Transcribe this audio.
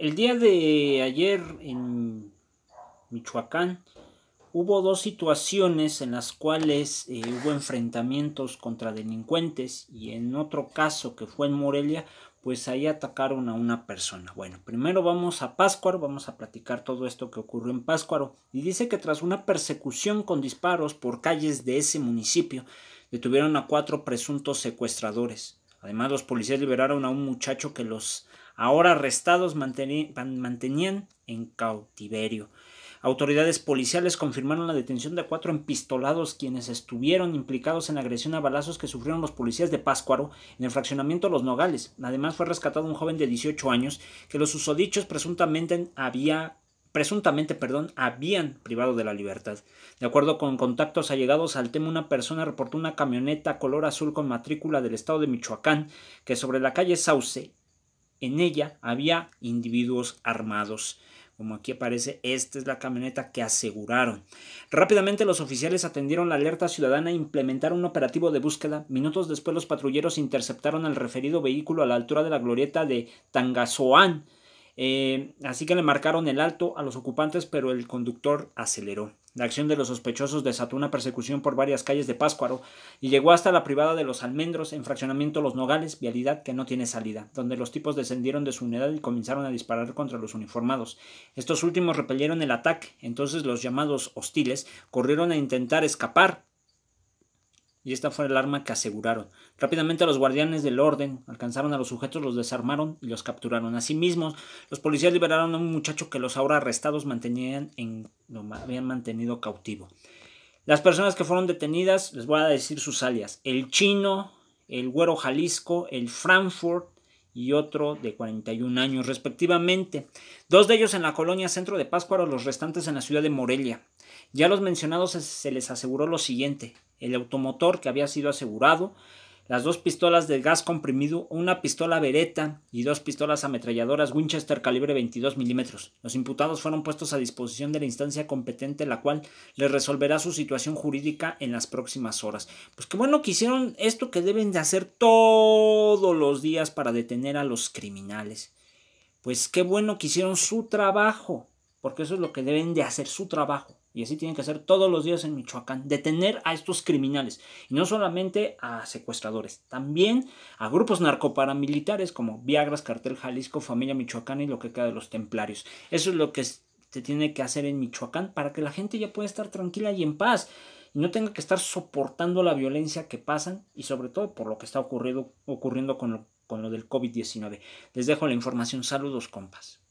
El día de ayer en Michoacán hubo dos situaciones en las cuales eh, hubo enfrentamientos contra delincuentes y en otro caso que fue en Morelia, pues ahí atacaron a una persona. Bueno, primero vamos a Páscuaro, vamos a platicar todo esto que ocurrió en Páscuaro y dice que tras una persecución con disparos por calles de ese municipio, detuvieron a cuatro presuntos secuestradores. Además, los policías liberaron a un muchacho que los ahora arrestados, mantenían en cautiverio. Autoridades policiales confirmaron la detención de cuatro empistolados quienes estuvieron implicados en la agresión a balazos que sufrieron los policías de Páscuaro en el fraccionamiento Los Nogales. Además fue rescatado un joven de 18 años que los usodichos presuntamente presuntamente, habían privado de la libertad. De acuerdo con contactos allegados al tema, una persona reportó una camioneta color azul con matrícula del estado de Michoacán que sobre la calle Sauce en ella había individuos armados. Como aquí aparece, esta es la camioneta que aseguraron. Rápidamente los oficiales atendieron la alerta ciudadana e implementaron un operativo de búsqueda. Minutos después los patrulleros interceptaron el referido vehículo a la altura de la glorieta de Tangazoán. Eh, así que le marcaron el alto a los ocupantes, pero el conductor aceleró. La acción de los sospechosos desató una persecución por varias calles de Páscuaro y llegó hasta la privada de los Almendros, en fraccionamiento Los Nogales, vialidad que no tiene salida, donde los tipos descendieron de su unidad y comenzaron a disparar contra los uniformados. Estos últimos repelieron el ataque, entonces los llamados hostiles corrieron a intentar escapar, y esta fue el arma que aseguraron. Rápidamente los guardianes del orden alcanzaron a los sujetos, los desarmaron y los capturaron. Asimismo, los policías liberaron a un muchacho que los ahora arrestados mantenían en lo habían mantenido cautivo. Las personas que fueron detenidas, les voy a decir sus alias, el chino, el güero Jalisco, el Frankfurt y otro de 41 años respectivamente. Dos de ellos en la colonia Centro de Páscuaro, los restantes en la ciudad de Morelia. Ya a los mencionados se les aseguró lo siguiente, el automotor que había sido asegurado, las dos pistolas de gas comprimido, una pistola Beretta y dos pistolas ametralladoras Winchester calibre 22 milímetros. Los imputados fueron puestos a disposición de la instancia competente, la cual les resolverá su situación jurídica en las próximas horas. Pues qué bueno que hicieron esto que deben de hacer todos los días para detener a los criminales. Pues qué bueno que hicieron su trabajo porque eso es lo que deben de hacer su trabajo. Y así tienen que hacer todos los días en Michoacán, detener a estos criminales. Y no solamente a secuestradores, también a grupos narcoparamilitares como Viagras, Cartel Jalisco, Familia Michoacán y lo que queda de los templarios. Eso es lo que se tiene que hacer en Michoacán para que la gente ya pueda estar tranquila y en paz. Y no tenga que estar soportando la violencia que pasan y sobre todo por lo que está ocurriendo con lo, con lo del COVID-19. Les dejo la información. Saludos, compas.